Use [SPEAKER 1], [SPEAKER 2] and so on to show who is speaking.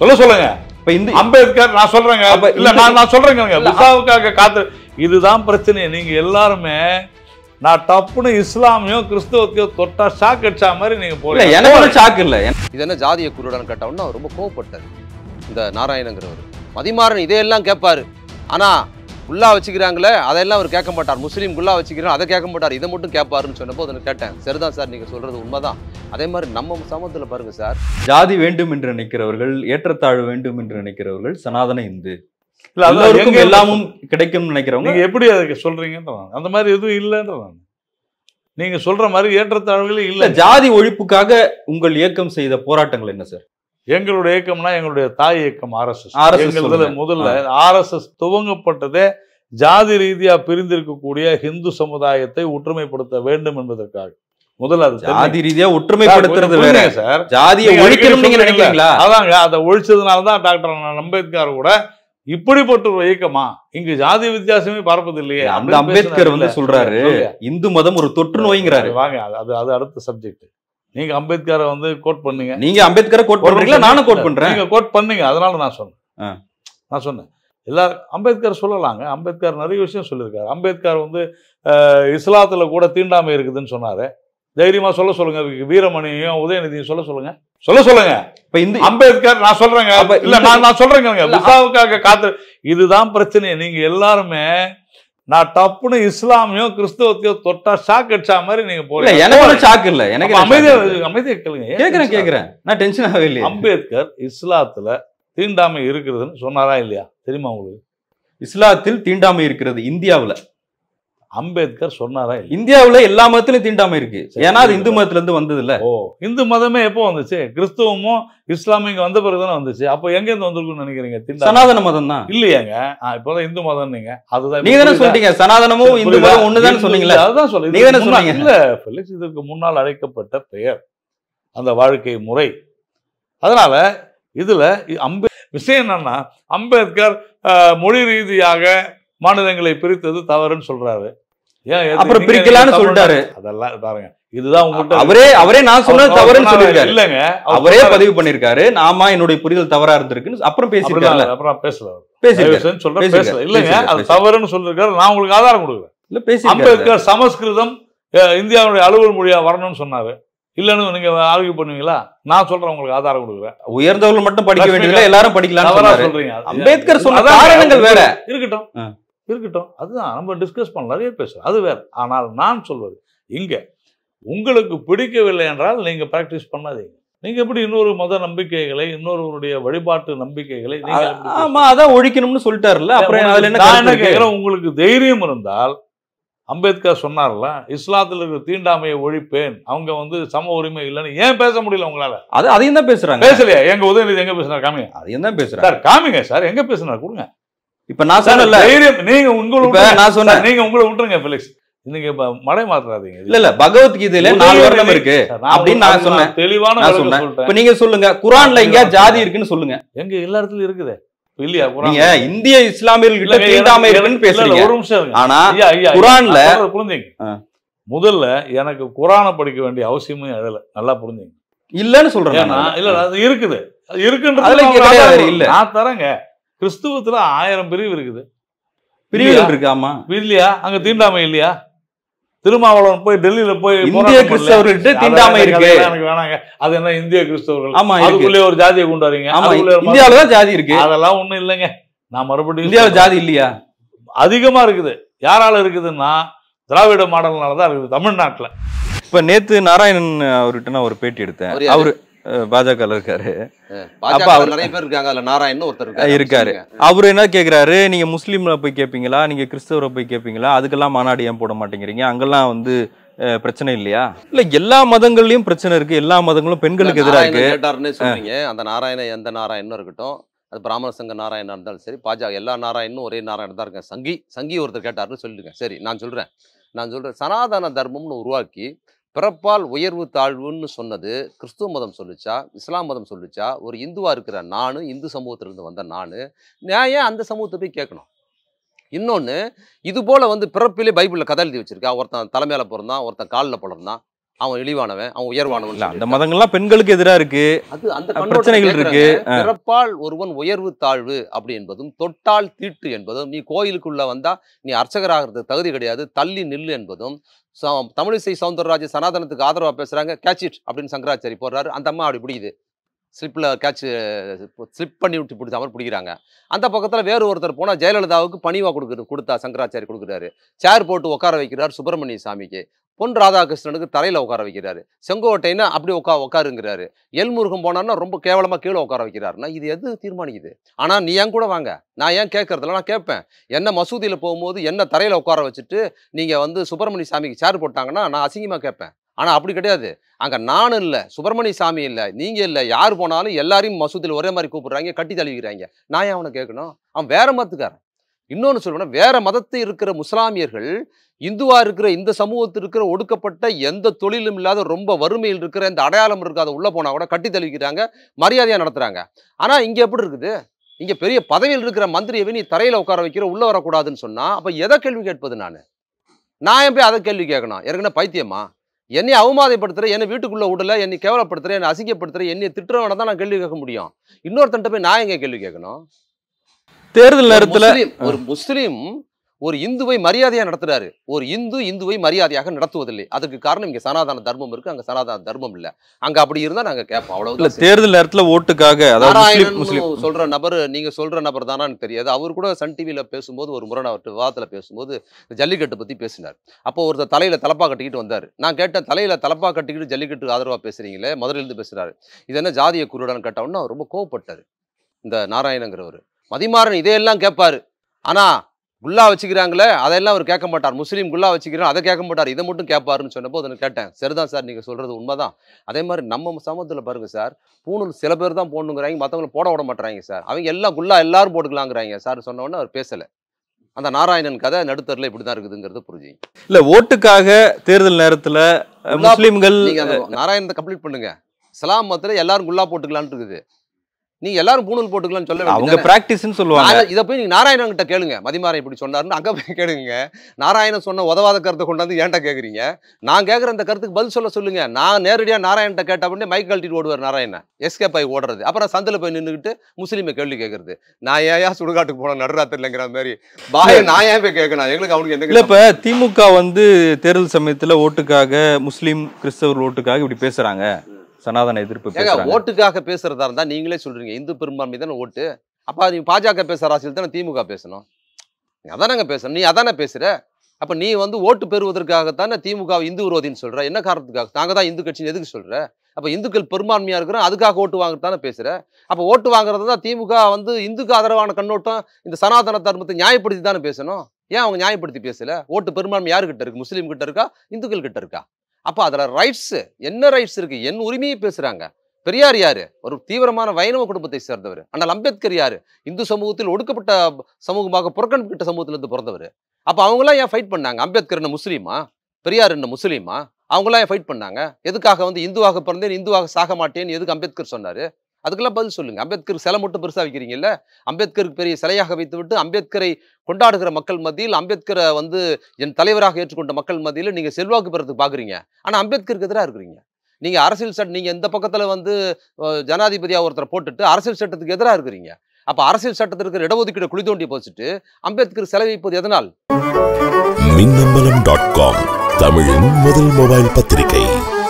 [SPEAKER 1] சொல்ல சொல்லுங்க இப்ப இந்த அம்பேத்கர் நான் சொல்றேங்க இல்ல நான் நான் சொல்றேங்க காத்து இதுதான் பிரச்சனை நீங்க எல்லாருமே நான் டப்புன்னு இஸ்லாமியோ கிறிஸ்தவத்தையோ தொட்டா ஷாக் அடிச்சா மாதிரி நீங்க போறீங்க எனக்கு ஷாக்
[SPEAKER 2] இல்ல இது என்ன ஜாதிய குருடன் அவர் ரொம்ப கோவப்பட்டார் இந்த நாராயணங்கிறவர் மதிமாறன் இதையெல்லாம் கேட்பாரு ஆனா உள்ளா வச்சுக்கிறாங்களே அதெல்லாம் அவர் கேட்க மாட்டார் முஸ்லீம் உள்ளா வச்சுக்கிறாங்க அதை கேட்க மாட்டார் இதை மட்டும் கேட்பாருன்னு சொன்னப்போ அதை கேட்டேன் சரிதான் சார் நீங்க சொல்றது உண்மைதான் அதே மாதிரி நம்ம சமூகத்தில் பாருங்க சார்
[SPEAKER 3] ஜாதி வேண்டும் என்று நினைக்கிறவர்கள் ஏற்றத்தாழ்வு வேண்டும் என்று நினைக்கிறவர்கள் சனாதன இந்து எல்லாருக்கும் எல்லாமும் கிடைக்கும் நினைக்கிறவங்க நீங்க
[SPEAKER 1] எப்படி அதுக்கு சொல்றீங்கன்றாங்க அந்த மாதிரி எதுவும் இல்லைன்றாங்க நீங்க சொல்ற மாதிரி ஏற்றத்தாழ்வுகளே இல்ல ஜாதி
[SPEAKER 3] ஒழிப்புக்காக உங்கள் இயக்கம் செய்த போராட்டங்கள் என்ன சார் எங்களுடைய இயக்கம்னா எங்களுடைய தாய் இயக்கம் ஆர்எஸ்எஸ் ஆர்எஸ்எஸ் முதல்ல ஆர்எஸ்எஸ்
[SPEAKER 1] துவங்கப்பட்டதே ஜாதி ரீதியாக பிரிந்திருக்கக்கூடிய ஹிந்து சமுதாயத்தை ஒற்றுமைப்படுத்த வேண்டும் என்பதற்காக முதல்ல அது ஜாதி ரீதியா ஒற்றுமைப்படுத்துறது வேற சார் ஜாதியை ஒழிக்கணும் அதாங்க அதை கூட இயக்கமா ஜாதி வித்தியாசமே பார்ப்பது அம்பேத்கர் வந்து சொல்றாரு
[SPEAKER 3] இந்து மதம் ஒரு தொற்று நோய்ங்கிறாரு வாங்க
[SPEAKER 1] அது அது அடுத்த சப்ஜெக்ட் நீங்க அம்பேத்கரை வந்து கோட் பண்ணுங்க நீங்க அம்பேத்கரை கோட் பண்றீங்களா நானும் கோட் பண்றேன் நீங்க கோட் பண்ணுங்க அதனால நான் சொன்னேன் நான் சொன்னேன் எல்லா அம்பேத்கர் சொல்லலாங்க அம்பேத்கர் நிறைய விஷயம் சொல்லியிருக்காரு அம்பேத்கர் வந்து இஸ்லாத்துல கூட தீண்டாமை இருக்குதுன்னு சொன்னாரு தைரியமா சொல்ல சொல்லுங்க வீரமணியும் உதயநிதியும் சொல்ல சொல்லுங்க சொல்ல சொல்லுங்க இப்ப இந்த அம்பேத்கர் நான் சொல்றேங்க இல்ல நான் நான் சொல்றேங்க விசாவுக்காக காத்து இதுதான் பிரச்சனை நீங்க எல்லாருமே நான் டப்புன்னு இஸ்லாமியோ கிறிஸ்தவத்தையோ தொட்டா ஷாக் அடிச்சா மாதிரி நீங்க போல எனக்கு ஷாக் இல்ல எனக்கு அமைதியா அமைதியா கேளுங்க கேக்குறேன் கேக்குறேன் நான் டென்ஷன் ஆகவே இல்லையா அம்பேத்கர் இஸ்லாத்துல தீண்டாமை இருக்கிறதுன்னு சொன்னாரா இல்லையா தெரியுமா உங்களுக்கு
[SPEAKER 3] இஸ்லாத்தில் தீண்டாமை இருக்கிறது இந்தியாவில்
[SPEAKER 1] அம்பேத்கர் சொன்னாரா
[SPEAKER 3] இந்தியாவில் எல்லா மதத்திலையும் தீண்டாமல் இருக்கு ஏன்னா அது இந்து மதத்துல இருந்து வந்தது இல்ல ஓ இந்து மதமே எப்போ வந்துச்சு கிறிஸ்துவமும்
[SPEAKER 1] இஸ்லாமிய வந்த பிறகு தானே வந்துச்சு அப்போ எங்க இருந்து வந்திருக்குன்னு நினைக்கிறீங்க சனாதன மதம் தான் இல்லையாங்க இப்போதான் இந்து மதம் நீங்க அதுதான் நீங்க தானே சொல்லிட்டீங்க சனாதனமும் இந்து மதம் ஒண்ணுதான் சொன்னீங்களே அதுதான் சொல்லி நீங்க தானே சொன்னீங்க இதற்கு முன்னால் அழைக்கப்பட்ட பெயர் அந்த வாழ்க்கை முறை அதனால இதுல அம்பே விஷயம் என்னன்னா அம்பேத்கர் மொழி ரீதியாக மாநிலங்களை பிரித்தது தவறுன்னு சொல்றாரு ஏன் அப்புறம் பிரிக்கலாம்னு சொல்லிட்டாரு அதெல்லாம் பாருங்க இதுதான் உங்கள்கிட்ட அவரே அவரே நான் சொன்னது தவறுன்னு சொல்லியிருக்காரு இல்லைங்க அவரே
[SPEAKER 3] பதிவு பண்ணிருக்காரு நாமா என்னுடைய புரிதல் தவறா இருந்திருக்குன்னு அப்புறம் பேசிருக்காரு அப்புறம் பேசல பேசிருக்கேன் சொல்றேன் பேசல இல்லைங்க அது
[SPEAKER 1] தவறுன்னு சொல்லியிருக்காரு நான் உங்களுக்கு ஆதாரம் கொடுக்குறேன் இல்லை பேசி அம்பேத்கர் சமஸ்கிருதம் இந்தியாவுடைய அலுவல் மொழியா வரணும்னு சொன்னாரு இல்லைன்னு நீங்க ஆர்கியூ பண்ணுவீங்களா நான் சொல்றேன் உங்களுக்கு ஆதாரம் கொடுக்குறேன்
[SPEAKER 3] உயர்ந்தவர்கள் மட்டும் படிக்க வேண்டியதில்லை எல்லாரும் படிக்கலாம் சொல்றீங்க அம்பேத்கர் சொன்ன காரணங்கள்
[SPEAKER 1] வேற இருக்கட்டும் இருக்கட்டும் அதுதான் நம்ம டிஸ்கஸ் பண்ணலாம் நிறைய பேசுகிறோம் அது வேறு ஆனால் நான் சொல்வது இங்கே உங்களுக்கு பிடிக்கவில்லை என்றால் நீங்கள் ப்ராக்டிஸ் பண்ணாதீங்க நீங்க எப்படி இன்னொரு மத நம்பிக்கைகளை இன்னொருவருடைய வழிபாட்டு நம்பிக்கைகளை ஆமா அதான்
[SPEAKER 3] ஒழிக்கணும்னு சொல்லிட்டாருல்ல அப்புறம் அதுல என்ன கேட்குறேன்
[SPEAKER 1] உங்களுக்கு தைரியம் இருந்தால் அம்பேத்கர் சொன்னார்ல இஸ்லாத்தில் இருக்கிற தீண்டாமையை ஒழிப்பேன் அவங்க வந்து சம உரிமை இல்லைன்னு ஏன் பேச முடியல உங்களால அது அதையும் தான் பேசுறாங்க பேசலையா எங்க உதயநிதி எங்க பேசுனார் காமிங்க அதையும் தான் பேசுறாரு சார் காமிங்க சார் எங்க பேசுனார் கொடுங்க
[SPEAKER 3] இப்ப நான் சொன்னல நீங்க உங்களை நான் சொன்னேன்
[SPEAKER 1] நீங்க உங்களை விட்டுருங்க பிலிக்ஸ் நீங்க மழை மாத்துறாதீங்க
[SPEAKER 3] இல்ல இல்ல பகவத்கீதையில நாலு வருடம் இருக்கு அப்படின்னு நான் சொன்னேன் தெளிவான நான் சொன்னேன் இப்ப நீங்க சொல்லுங்க குரான்ல எங்க ஜாதி இருக்குன்னு
[SPEAKER 1] சொல்லுங்க எங்க எல்லா இடத்துலயும் இருக்குது இல்லையா நீங்க இந்திய இஸ்லாமியர்கள் தீண்டாமை ஒரு நிமிஷம் ஆனா குரான்ல புரிஞ்சுங்க முதல்ல எனக்கு குரானை படிக்க வேண்டிய அவசியமும் அதுல நல்லா புரிஞ்சுங்க இல்லன்னு சொல்றேன் இல்ல இருக்குது இருக்குன்றது இல்ல நான் தரேங்க கிறிஸ்துவத்தில் ஆயிரம் பிரிவு இருக்குது பிரிவுகள் இருக்கு ஆமா இல்லையா அங்க தீண்டாமை இல்லையா திருமாவளவன் போய் டெல்லியில போய் இந்திய கிறிஸ்தவர்கிட்ட தீண்டாமை இருக்கு எனக்கு வேணாங்க அது என்ன இந்திய கிறிஸ்தவர்கள் ஆமா அதுக்குள்ளே ஒரு ஜாதியை கொண்டு வரீங்க இந்தியாவில தான் ஜாதி இருக்கு அதெல்லாம் ஒண்ணும் இல்லைங்க நான் மறுபடியும் இந்தியாவில் ஜாதி இல்லையா அதிகமா இருக்குது யாரால இருக்குதுன்னா திராவிட மாடல்னால தான் இருக்குது
[SPEAKER 2] தமிழ்நாட்டுல
[SPEAKER 3] இப்ப நேத்து நாராயணன் அவர்கிட்ட நான் ஒரு பேட்டி எடுத்தேன் அவரு பாஜக இருக்காரு அப்ப அவர் நிறைய
[SPEAKER 2] பேர் இருக்காங்க அதுல நாராயண் ஒருத்தர் இருக்காரு
[SPEAKER 3] அவரு என்ன கேக்குறாரு நீங்க முஸ்லீம்ல போய் கேப்பீங்களா நீங்க கிறிஸ்தவரை போய் கேப்பீங்களா அதுக்கெல்லாம் மாநாடு ஏன் போட மாட்டேங்கிறீங்க அங்கெல்லாம் வந்து பிரச்சனை இல்லையா இல்ல எல்லா மதங்கள்லயும் பிரச்சனை இருக்கு எல்லா மதங்களும் பெண்களுக்கு எதிராக இருக்கு
[SPEAKER 2] அந்த நாராயண எந்த நாராயணும் இருக்கட்டும் அது பிராமண சங்க நாராயணா இருந்தாலும் சரி பாஜக எல்லா நாராயணும் ஒரே நாராயணன் தான் இருக்கேன் சங்கி சங்கி ஒருத்தர் கேட்டாருன்னு சொல்லிருக்கேன் சரி நான் சொல்றேன் நான் சொல்றேன் சனாதன தர்மம்னு உருவாக்கி பிறப்பால் உயர்வு தாழ்வுன்னு சொன்னது கிறிஸ்துவ மதம் சொல்லிச்சா இஸ்லாம் மதம் சொல்லிச்சா ஒரு இந்துவாக இருக்கிற நான் இந்து சமூகத்திலிருந்து வந்த நான் நான் ஏன் அந்த சமூகத்தை போய் கேட்கணும் இன்னொன்று இது போல் வந்து பிறப்பிலே பைபிளில் கதை எழுதி வச்சுருக்கா ஒருத்தன் தலைமையில் பிறந்தான் ஒருத்தன் காலில் பிறந்தான் அவன் இழிவானவன் அவன் உயர்வானவன் இல்ல அந்த
[SPEAKER 3] மதங்கள்லாம் பெண்களுக்கு எதிராக இருக்கு
[SPEAKER 2] அது அந்த பிரச்சனைகள் இருக்கு பிறப்பால் ஒருவன் உயர்வு தாழ்வு அப்படி என்பதும் தொட்டால் தீட்டு என்பதும் நீ கோயிலுக்குள்ள வந்தா நீ அர்ச்சகராகிறது தகுதி கிடையாது தள்ளி நில்லு என்பதும் தமிழிசை சௌந்தரராஜ சனாதனத்துக்கு ஆதரவாக பேசுறாங்க கேட்ச் இட் அப்படின்னு சங்கராச்சாரி போடுறாரு அந்த அம்மா அப்படி பிடிக்குது ஸ்லிப்பில் கேட்சு ஸ்லிப் பண்ணி விட்டு பிடிச்ச மாதிரி பிடிக்கிறாங்க அந்த பக்கத்தில் வேறு ஒருத்தர் போனால் ஜெயலலிதாவுக்கு பணிவாக கொடுக்குற கொடுத்தா சங்கராச்சாரி கொடுக்குறாரு சேர் போட்டு உட்கார வைக்கிறார் சுப்பிரமணிய சாமிக்கு பொன் ராதாகிருஷ்ணனுக்கு தரையில் உட்கார வைக்கிறாரு செங்கோட்டைன்னா அப்படி உட்கா உட்காருங்கிறாரு எல்முருகன் போனான்னா ரொம்ப கேவலமாக கீழே உட்கார வைக்கிறாருன்னா இது எது தீர்மானிக்குது ஆனால் நீ ஏன் கூட வாங்க நான் ஏன் கேட்கறதில்ல நான் கேட்பேன் என்ன மசூதியில் போகும்போது என்ன தரையில் உட்கார வச்சுட்டு நீங்கள் வந்து சுப்பிரமணிய சாமிக்கு சேர் போட்டாங்கன்னா நான் அசிங்கமாக கேட்பேன் ஆனால் அப்படி கிடையாது அங்கே நானும் இல்லை சுப்பிரமணிய சாமி இல்லை நீங்கள் இல்லை யார் போனாலும் எல்லாரையும் மசூதியில் ஒரே மாதிரி கூப்பிடுறாங்க கட்டி தழுவிக்கிறாங்க நான் ஏன் அவனை கேட்கணும் அவன் வேறு மதத்துக்காரன் இன்னொன்று சொல்லணும்னா வேற மதத்தை இருக்கிற முஸ்லாமியர்கள் இந்துவாக இருக்கிற இந்த சமூகத்தில் இருக்கிற ஒடுக்கப்பட்ட எந்த தொழிலும் இல்லாத ரொம்ப வறுமையில் இருக்கிற இந்த அடையாளம் இருக்காத உள்ளே போனால் கூட கட்டி தழுவிக்கிறாங்க மரியாதையாக நடத்துகிறாங்க ஆனால் இங்கே எப்படி இருக்குது இங்கே பெரிய பதவியில் இருக்கிற மந்திரியை நீ தரையில் உட்கார வைக்கிற உள்ளே வரக்கூடாதுன்னு சொன்னால் அப்போ எதை கேள்வி கேட்பது நான் நான் போய் அதை கேள்வி கேட்கணும் ஏற்கனவே பைத்தியமா என்னை அவமாதைப்படுத்துறேன் என்னை வீட்டுக்குள்ளே விடல என்னை கேவலப்படுத்துற என்னை அசிங்கப்படுத்துற என்னை திட்டுறவனை தான் நான் கேள்வி கேட்க முடியும் இன்னொருத்தன்ட்ட போய் நான் எங்கே கேள்வி கேட்கணும் தேர்தல் நேரத்தில் ஒரு முஸ்லீம் ஒரு இந்துவை மரியாதையாக நடத்துறாரு ஒரு இந்து இந்துவை மரியாதையாக நடத்துவதில்லை அதுக்கு காரணம் இங்கே சனாதன தர்மம் இருக்கு அங்கே சனாதன தர்மம் இல்லை அங்கே அப்படி இருந்தால் நாங்கள் கேட்போம் அவ்வளவு தேர்தல்
[SPEAKER 3] நேரத்தில் ஓட்டுக்காக நாராயணன்
[SPEAKER 2] சொல்ற நபர் நீங்கள் சொல்ற நபர் தானான்னு தெரியாது அவர் கூட சன் டிவியில் பேசும்போது ஒரு முறை அவர் விவாதத்தில் பேசும்போது ஜல்லிக்கட்டு பற்றி பேசினார் அப்போ ஒருத்தர் தலையில் தலப்பா கட்டிக்கிட்டு வந்தார் நான் கேட்டேன் தலையில் தலப்பா கட்டிக்கிட்டு ஜல்லிக்கட்டு ஆதரவாக பேசுறீங்களே மதுரையிலேருந்து பேசுகிறாரு இது என்ன ஜாதிய குருடன் கேட்டோம்னா அவர் ரொம்ப கோவப்பட்டார் இந்த நாராயணங்கிறவர் மதிமாறன் இதையெல்லாம் கேட்பாரு ஆனால் குல்லா வச்சுக்கிறாங்களே அதெல்லாம் அவர் கேட்க மாட்டார் முஸ்லீம் குல்லா வச்சுக்கிறோம் அதை கேட்க மாட்டார் இதை மட்டும் கேட்பாருன்னு சொன்னப்போ அதை கேட்டேன் சரிதான் சார் நீங்கள் சொல்கிறது உண்மைதான் அதே மாதிரி நம்ம சமூகத்தில் பாருங்க சார் பூணூல் சில பேர் தான் போடணுங்கிறாங்க மற்றவங்களை போட விட மாட்டுறாங்க சார் அவங்க எல்லாம் குல்லா எல்லாரும் போட்டுக்கலாங்கிறாங்க சார் சொன்னோடனே அவர் பேசலை அந்த நாராயணன் கதை நடுத்தரில் இப்படி தான் இருக்குதுங்கிறது புரிஞ்சு
[SPEAKER 3] இல்லை ஓட்டுக்காக தேர்தல் நேரத்தில் முஸ்லீம்கள்
[SPEAKER 2] நாராயணத்தை கம்ப்ளீட் பண்ணுங்க இஸ்லாம் மதத்தில் எல்லாரும் குல்லா போட்டுக்கலான் இருக்குது நீ எல்லாரும் பூணூல் போட்டுக்கலாம்னு சொல்ல அவங்க பிராக்டிஸ்னு சொல்லுவாங்க இதை போய் நீங்கள் நாராயணன் கிட்ட கேளுங்க மதிமாரை இப்படி சொன்னார்னு அங்கே போய் கேளுங்க நாராயணன் சொன்ன உதவாத கருத்தை கொண்டாந்து ஏன்ட்ட கேட்குறீங்க நான் கேட்குற அந்த கருத்துக்கு பதில் சொல்ல சொல்லுங்க நான் நேரடியாக நாராயண்கிட்ட கேட்ட உடனே மைக் கழட்டிட்டு ஓடுவார் நாராயணன் எஸ்கேப் ஆகி ஓடுறது அப்புறம் சந்தில் போய் நின்றுக்கிட்டு முஸ்லீமை கேள்வி கேட்குறது நான் ஏன் சுடுகாட்டுக்கு போன நடுராத்திரிலங்கிற மாதிரி பாய நான் ஏன் போய் கேட்கணும் எங்களுக்கு அவனுக்கு எந்த இல்லை இப்போ
[SPEAKER 3] திமுக வந்து தேர்தல் சமயத்தில் ஓட்டுக்காக முஸ்லீம் கிறிஸ்தவர்கள் ஓட்டுக்காக இப்படி பேசுகிறாங்க சனாதன எதிர்ப்பு
[SPEAKER 2] ஓட்டுக்காக பேசுறதா இருந்தா நீங்களே சொல்றீங்க இந்து பெரும்பான்மை தானே ஓட்டு அப்ப நீ பாஜக பேசுற ராசியில் தானே திமுக பேசணும் அதானங்க பேசணும் நீ அதானே பேசுற அப்ப நீ வந்து ஓட்டு பெறுவதற்காகத்தானே திமுக இந்து விரோதின்னு சொல்ற என்ன காரணத்துக்காக நாங்க தான் இந்து கட்சின்னு எதுக்கு சொல்ற அப்ப இந்துக்கள் பெரும்பான்மையா இருக்கிறோம் அதுக்காக ஓட்டு வாங்குறதானே பேசுற அப்ப ஓட்டு வாங்குறது தான் திமுக வந்து இந்துக்கு ஆதரவான கண்ணோட்டம் இந்த சனாதன தர்மத்தை நியாயப்படுத்தி தானே பேசணும் ஏன் அவங்க நியாயப்படுத்தி பேசல ஓட்டு பெரும்பான்மை யாருக்கிட்ட இருக்கு முஸ்லீம் கிட்ட இருக்கா இந்துக்கள் கிட்ட இருக்கா அப்போ அதில் ரைட்ஸு என்ன ரைட்ஸ் இருக்குது என் உரிமையை பேசுகிறாங்க பெரியார் யார் ஒரு தீவிரமான வைணவ குடும்பத்தை சேர்ந்தவர் ஆனால் அம்பேத்கர் யார் இந்து சமூகத்தில் ஒடுக்கப்பட்ட சமூகமாக புறக்கணிக்கப்பட்ட சமூகத்திலிருந்து பிறந்தவர் அப்போ அவங்களாம் ஏன் ஃபைட் பண்ணாங்க அம்பேத்கர் என்ன முஸ்லீமா பெரியார் என்ன முஸ்லீமா அவங்களாம் ஏன் ஃபைட் பண்ணாங்க எதுக்காக வந்து இந்துவாக பிறந்தேன் இந்துவாக சாக மாட்டேன்னு எதுக்கு அம்பேத்கர் சொன்னார் அதுக்கெல்லாம் பதில் சொல்லுங்க அம்பேத்கர் சிலை மட்டும் பெருசாக வைக்கிறீங்கல்ல அம்பேத்கருக்கு பெரிய சிலையாக வைத்து விட்டு அம்பேத்கரை கொண்டாடுகிற மக்கள் மத்தியில் அம்பேத்கரை வந்து என் தலைவராக ஏற்றுக்கொண்ட மக்கள் மத்தியில் நீங்கள் செல்வாக்கு பெறத்துக்கு பார்க்குறீங்க ஆனால் அம்பேத்கருக்கு எதிராக இருக்கிறீங்க நீங்கள் அரசியல் சட்டம் நீங்கள் எந்த பக்கத்தில் வந்து ஜனாதிபதியாக ஒருத்தரை போட்டுட்டு அரசியல் சட்டத்துக்கு எதிராக இருக்கிறீங்க அப்போ அரசியல் சட்டத்தில் இருக்கிற இடஒதுக்கீடு குழி தோண்டி போச்சுட்டு அம்பேத்கர் செலவு வைப்பது எதனால்
[SPEAKER 3] மின்னம்பலம் டாட் காம் தமிழின் முதல்
[SPEAKER 2] மொபைல் பத்திரிகை